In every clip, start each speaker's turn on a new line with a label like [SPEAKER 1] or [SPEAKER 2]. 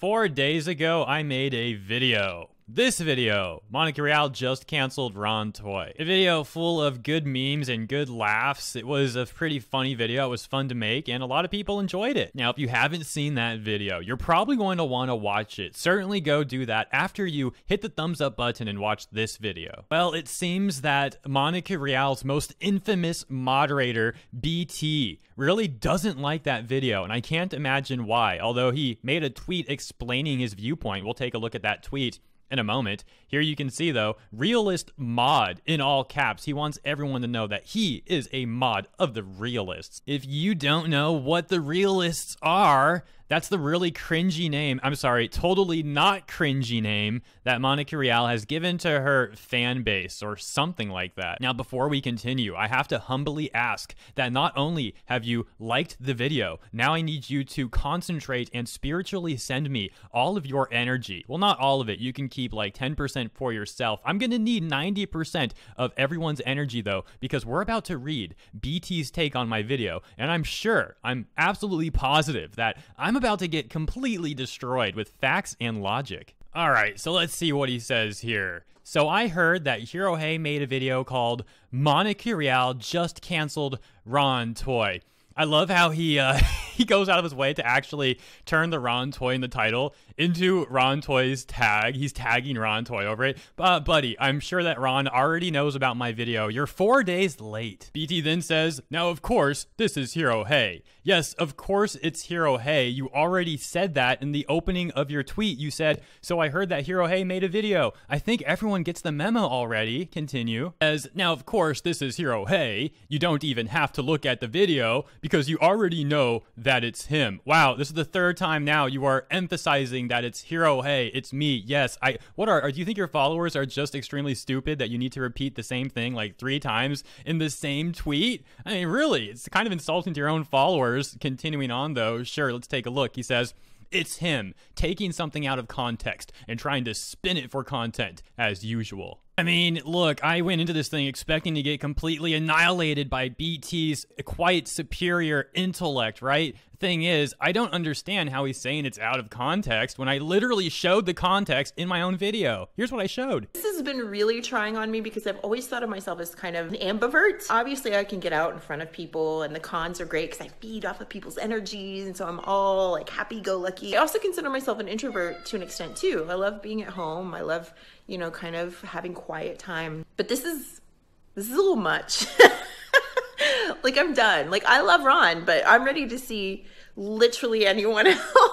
[SPEAKER 1] Four days ago, I made a video this video, Monica Real just canceled Ron Toy. A video full of good memes and good laughs. It was a pretty funny video. It was fun to make and a lot of people enjoyed it. Now, if you haven't seen that video, you're probably going to want to watch it. Certainly go do that after you hit the thumbs up button and watch this video. Well, it seems that Monica Real's most infamous moderator, BT, really doesn't like that video and I can't imagine why, although he made a tweet explaining his viewpoint. We'll take a look at that tweet in a moment. Here you can see though, realist mod in all caps. He wants everyone to know that he is a mod of the realists. If you don't know what the realists are, that's the really cringy name. I'm sorry, totally not cringy name that Monica Real has given to her fan base or something like that. Now, before we continue, I have to humbly ask that not only have you liked the video, now I need you to concentrate and spiritually send me all of your energy. Well, not all of it. You can keep like 10% for yourself. I'm going to need 90% of everyone's energy though, because we're about to read BT's take on my video. And I'm sure, I'm absolutely positive that I'm about to get completely destroyed with facts and logic. All right, so let's see what he says here. So I heard that Hirohei made a video called Monica Real just canceled Ron Toy. I love how he uh, he goes out of his way to actually turn the Ron Toy in the title into Ron Toy's tag. He's tagging Ron Toy over it. Uh, buddy, I'm sure that Ron already knows about my video. You're four days late. BT then says, Now, of course, this is Hero Hey. Yes, of course, it's Hero Hey. You already said that in the opening of your tweet. You said, So I heard that Hero Hey made a video. I think everyone gets the memo already. Continue. As, Now, of course, this is Hero Hey. You don't even have to look at the video because you already know that it's him. Wow, this is the third time now you are emphasizing that it's hero, hey, it's me, yes, I. What are, are do you think your followers are just extremely stupid that you need to repeat the same thing like three times in the same tweet? I mean, really, it's kind of insulting to your own followers. Continuing on though, sure, let's take a look. He says, it's him taking something out of context and trying to spin it for content as usual. I mean, look, I went into this thing expecting to get completely annihilated by BT's quite superior intellect, right? thing is, I don't understand how he's saying it's out of context when I literally showed the context in my own video. Here's what I showed. This has been really trying on me because I've always thought of myself as kind of an ambivert. Obviously, I can get out in front of people, and the cons are great because I feed off of people's energies, and so I'm all like happy go lucky. I also consider myself an introvert to an extent too. I love being at home, I love, you know, kind of having quiet time. But this is this is a little much. like I'm done. Like I love Ron, but I'm ready to see literally anyone else.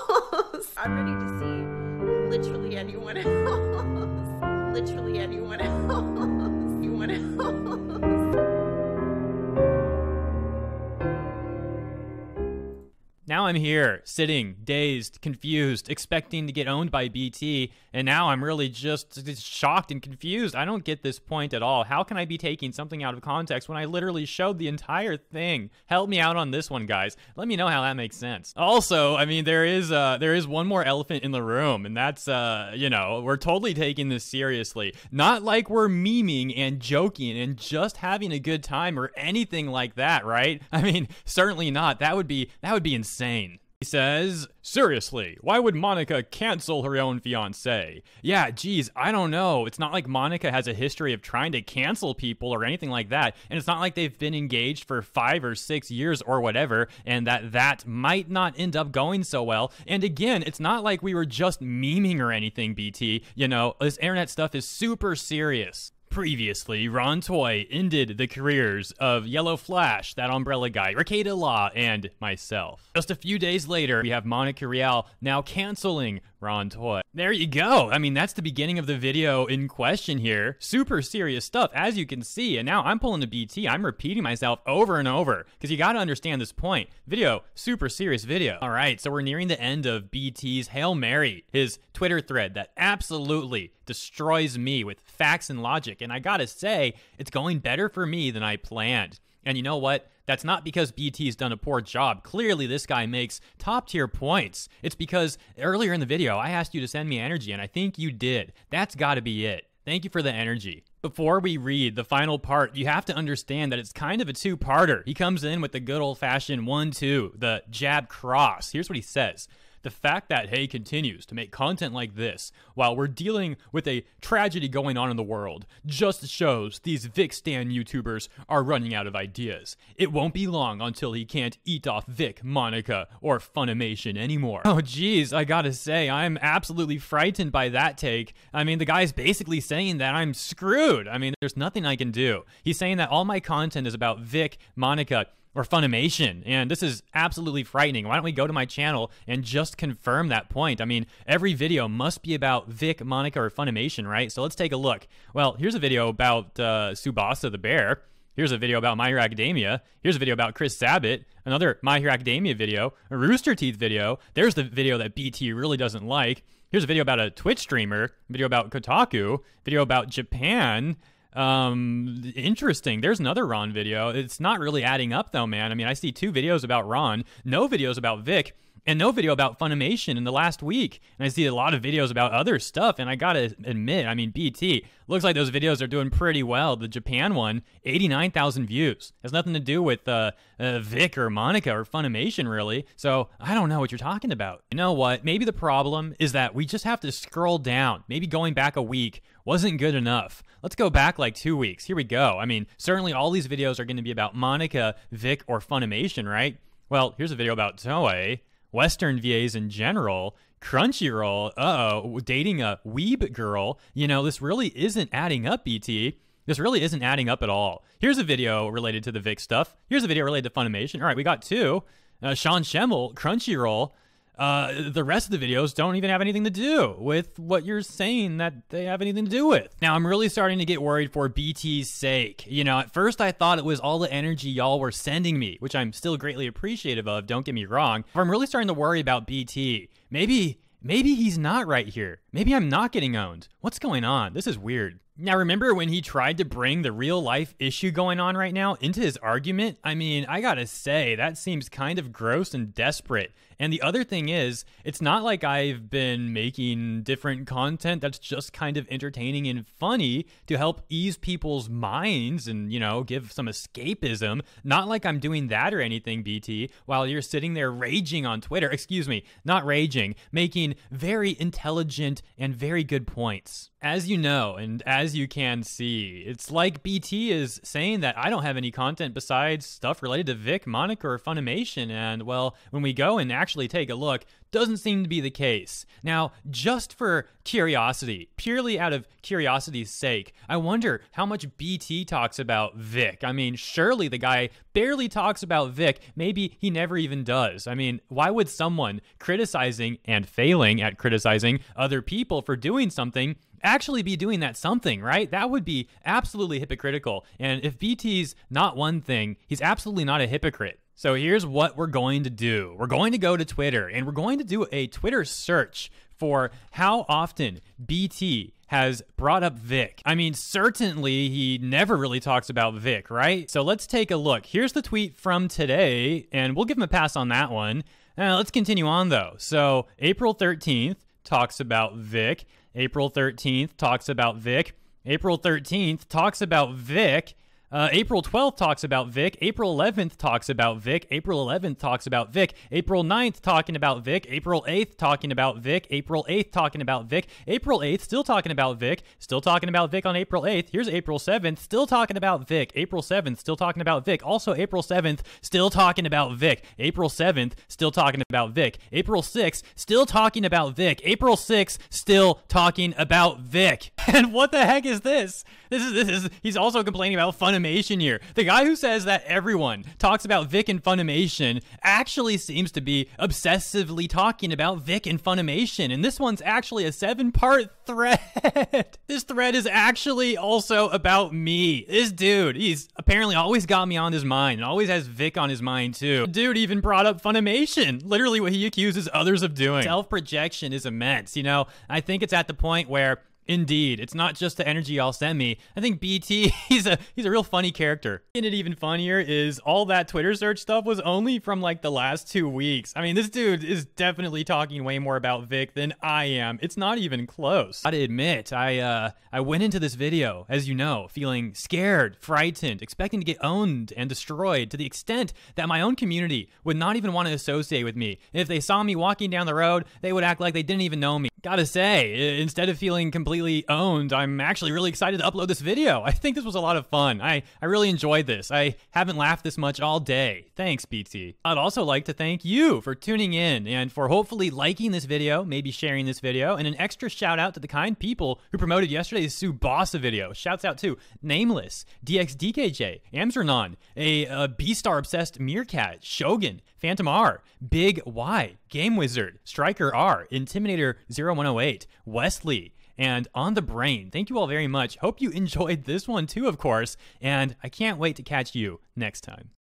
[SPEAKER 1] I'm here sitting, dazed, confused, expecting to get owned by BT, and now I'm really just, shocked and confused. I don't get this point at all. How can I be taking something out of context when I literally showed the entire thing? Help me out on this one, guys. Let me know how that makes sense. Also, I mean, there is uh, there is one more elephant in the room, and that's uh, you know, we're totally taking this seriously. Not like we're memeing and joking and just having a good time or anything like that, right? I mean, certainly not. That would be that would be insane. He says, Seriously, why would Monica cancel her own fiance? Yeah, geez, I don't know. It's not like Monica has a history of trying to cancel people or anything like that. And it's not like they've been engaged for five or six years or whatever, and that that might not end up going so well. And again, it's not like we were just memeing or anything, BT. You know, this internet stuff is super serious. Previously, Ron Toy ended the careers of Yellow Flash, that umbrella guy, Ricada Law, and myself. Just a few days later, we have Monica Real now canceling Ron Toy. There you go. I mean, that's the beginning of the video in question here. Super serious stuff, as you can see. And now I'm pulling the BT. I'm repeating myself over and over because you got to understand this point. Video, super serious video. All right, so we're nearing the end of BT's Hail Mary, his Twitter thread that absolutely destroys me with facts and logic. And I got to say, it's going better for me than I planned. And you know what? That's not because BT's done a poor job. Clearly, this guy makes top tier points. It's because earlier in the video, I asked you to send me energy, and I think you did. That's gotta be it. Thank you for the energy. Before we read the final part, you have to understand that it's kind of a two parter. He comes in with the good old fashioned one two, the jab cross. Here's what he says the fact that Hay continues to make content like this while we're dealing with a tragedy going on in the world just shows these Vic Stan YouTubers are running out of ideas. It won't be long until he can't eat off Vic, Monica, or Funimation anymore. Oh geez, I gotta say, I'm absolutely frightened by that take. I mean, the guy's basically saying that I'm screwed. I mean, there's nothing I can do. He's saying that all my content is about Vic, Monica, or Funimation. And this is absolutely frightening. Why don't we go to my channel and just confirm that point? I mean, every video must be about Vic, Monica, or Funimation, right? So let's take a look. Well, here's a video about uh, Subasa the bear. Here's a video about My Hero Academia. Here's a video about Chris Sabat. Another My Hero Academia video. A Rooster Teeth video. There's the video that BT really doesn't like. Here's a video about a Twitch streamer. A video about Kotaku. Video about Japan. Um, interesting. There's another Ron video. It's not really adding up though, man. I mean, I see two videos about Ron, no videos about Vic and no video about Funimation in the last week. And I see a lot of videos about other stuff. And I gotta admit, I mean, BT looks like those videos are doing pretty well. The Japan one, eighty-nine thousand views. Has nothing to do with uh, uh, Vic or Monica or Funimation, really. So I don't know what you're talking about. You know what? Maybe the problem is that we just have to scroll down. Maybe going back a week wasn't good enough. Let's go back like two weeks. Here we go. I mean, certainly all these videos are going to be about Monica, Vic, or Funimation, right? Well, here's a video about Toei. Western VAs in general, Crunchyroll, uh oh, dating a weeb girl, you know, this really isn't adding up, BT. This really isn't adding up at all. Here's a video related to the Vic stuff. Here's a video related to Funimation. All right, we got two. Uh, Sean Schemmel, Crunchyroll. Uh, the rest of the videos don't even have anything to do with what you're saying that they have anything to do with. Now, I'm really starting to get worried for BT's sake. You know, at first I thought it was all the energy y'all were sending me, which I'm still greatly appreciative of, don't get me wrong. But I'm really starting to worry about BT. Maybe. Maybe he's not right here. Maybe I'm not getting owned. What's going on? This is weird. Now, remember when he tried to bring the real life issue going on right now into his argument? I mean, I gotta say, that seems kind of gross and desperate. And the other thing is, it's not like I've been making different content that's just kind of entertaining and funny to help ease people's minds and, you know, give some escapism. Not like I'm doing that or anything, BT, while you're sitting there raging on Twitter. Excuse me, not raging, making very intelligent and very good points. As you know, and as you can see, it's like BT is saying that I don't have any content besides stuff related to Vic, Monica, or Funimation. And, well, when we go and actually actually take a look doesn't seem to be the case. Now, just for curiosity, purely out of curiosity's sake, I wonder how much BT talks about Vic. I mean, surely the guy barely talks about Vic. Maybe he never even does. I mean, why would someone criticizing and failing at criticizing other people for doing something actually be doing that something, right? That would be absolutely hypocritical. And if BT's not one thing, he's absolutely not a hypocrite. So here's what we're going to do. We're going to go to Twitter and we're going to do a Twitter search for how often BT has brought up Vic. I mean, certainly he never really talks about Vic, right? So let's take a look. Here's the tweet from today, and we'll give him a pass on that one. Uh, let's continue on though. So April 13th talks about Vic. April 13th talks about Vic. April 13th talks about Vic. Uh, April 12th talks about Vic. April 11th talks about Vic. April 11th talks about Vic. April 9th talking about Vic. April 8th talking about Vic. April 8th talking about Vic. April 8th still talking about Vic. Still talking about Vic on April 8th. Here's April 7th still talking about Vic. April 7th still talking about Vic. Also April 7th still talking about Vic. April 7th still talking about Vic. April 6th still talking about Vic. April 6th still talking about Vic. And what the heck is this? This is this is he's also complaining about fun Funimation here. The guy who says that everyone talks about Vic and Funimation actually seems to be obsessively talking about Vic and Funimation. And this one's actually a seven part thread. this thread is actually also about me. This dude, he's apparently always got me on his mind and always has Vic on his mind too. Dude even brought up Funimation, literally what he accuses others of doing. Self projection is immense. You know, I think it's at the point where Indeed, it's not just the energy y'all send me. I think BT he's a he's a real funny character. And it even funnier is all that Twitter search stuff was only from like the last two weeks. I mean, this dude is definitely talking way more about Vic than I am. It's not even close. I admit, I uh I went into this video, as you know, feeling scared, frightened, expecting to get owned and destroyed to the extent that my own community would not even want to associate with me. if they saw me walking down the road, they would act like they didn't even know me. Gotta say, instead of feeling complete completely owned, I'm actually really excited to upload this video. I think this was a lot of fun. I, I really enjoyed this. I haven't laughed this much all day. Thanks, BT. I'd also like to thank you for tuning in and for hopefully liking this video, maybe sharing this video, and an extra shout out to the kind people who promoted yesterday's Subasa video. Shouts out to Nameless, DXDKJ, Amzernon, a, a B-Star obsessed Meerkat, Shogun, Phantom R, Big Y, Game Wizard, Striker R, Intimidator 0108, Wesley, and On the Brain. Thank you all very much. Hope you enjoyed this one too, of course, and I can't wait to catch you next time.